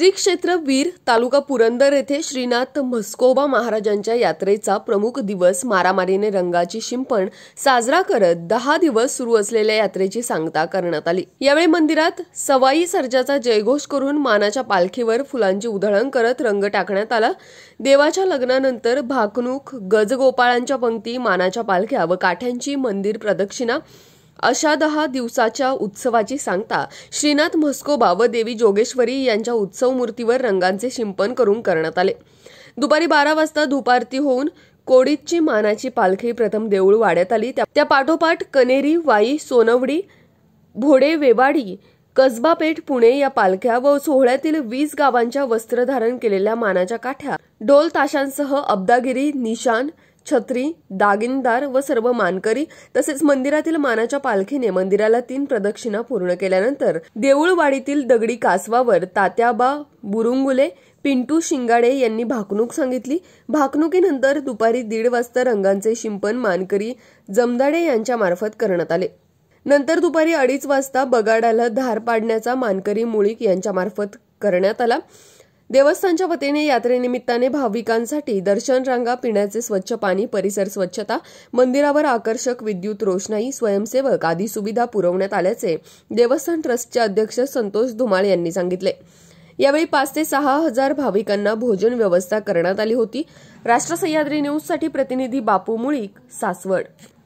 श्री क्षेत्र वीर तालुका पुरंदर येथे श्रीनाथ म्हस्कोबा महाराजांच्या यात्रेचा प्रमुख दिवस मारामारीने रंगाची शिंपण साजरा करत दहा दिवस सुरू असलेल्या यात्रेची सांगता करण्यात आली यावेळी मंदिरात सवाई सर्जाचा जयघोष करून मानाच्या पालखीवर फुलांची उधळण करत रंग टाकण्यात आला देवाच्या लग्नानंतर भाकणूक गजगोपाळांच्या पंक्ती मानाच्या पालख्या व काठ्यांची मंदिर प्रदक्षिणा अशा दहा दिवसाच्या उत्सवाची सांगता श्रीनाथ म्हस्कोबा व देवी जोगेश्वरी यांच्या उत्सव मूर्तीवर रंगांचे शिंपण करून करण्यात आले दुपारी बारा वाजता धुपारती होऊन कोडीतची मानाची पालखी प्रथम देऊळ वाड्यात आली त्या पाठोपाठ कनेरी वाई सोनवडी भोडे वेवाडी कसबा पेठ पुणे या पालख्या व सोहळ्यातील वीस गावांच्या वस्त्रधारण केलेल्या मानाच्या काठ्या ढोल ताशांसह अब्दागिरी निशान छत्री दागिनदार व सर्व मानकरी तसेच मंदिरातील मानाच्या पालखीने मंदिराला तीन प्रदक्षिणा पूर्ण केल्यानंतर देऊळवाडीतील दगडी कासवावर तात्याबा बुरुंगुले पिंटू शिंगाडे यांनी भाकणूक सांगितली भाकणुकीनंतर दुपारी दीड वाजता रंगांचे शिंपण मानकरी जमदाडे यांच्या मार्फत करण्यात आले नंतर दुपारी अडीच वाजता बगाडाला धार पाडण्याचा मानकरी मुळीक यांच्यामार्फत करण्यात आला देवस्थानच्या वतीने यात्रेनिमित्ताने भाविकांसाठी दर्शन रांगा पिण्याचे स्वच्छ पाणी परिसर स्वच्छता मंदिरावर आकर्षक विद्युत रोषणाई स्वयंसेवक आदी सुविधा पुरवण्यात आल्याचे देवस्थान ट्रस्टचे अध्यक्ष संतोष धुमाळ यांनी सांगितले यावेळी पाच ते सहा हजार भाविकांना भोजन व्यवस्था करण्यात आली होती राष्ट्र सह्याद्री न्यूजसाठी प्रतिनिधी बापू मुळीक सासवड